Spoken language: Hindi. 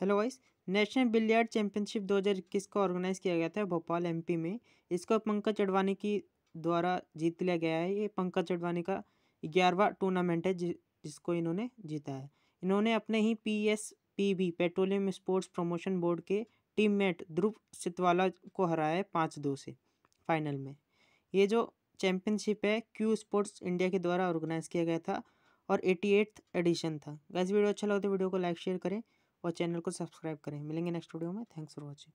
hello vice national billiard championship 2021 का ऑर्गेनाइज किया गया था भोपाल एमपी में इसको पंकज चढ़वानी की द्वारा जीत लिया गया है ये पंकज चढ़वानी का ग्यारहवा टूर्नामेंट है जि, जिसको इन्होंने जीता है इन्होंने अपने ही P S P B petroleum sports promotion board के टीममेट ध्रुव सितवाला को हराया है पाँच दो से फाइनल में ये जो चैंपियनशिप है क्यू स्पोर्ट्स इंडिया के द्वारा ऑर्गेनाइज किया गया था और एटी एडिशन था गैस वीडियो अच्छा लगता है तो वीडियो को लाइक शेयर करें और चैनल को सब्सक्राइब करें मिलेंगे नेक्स्ट वीडियो में थैंक्स फॉर वॉचिंग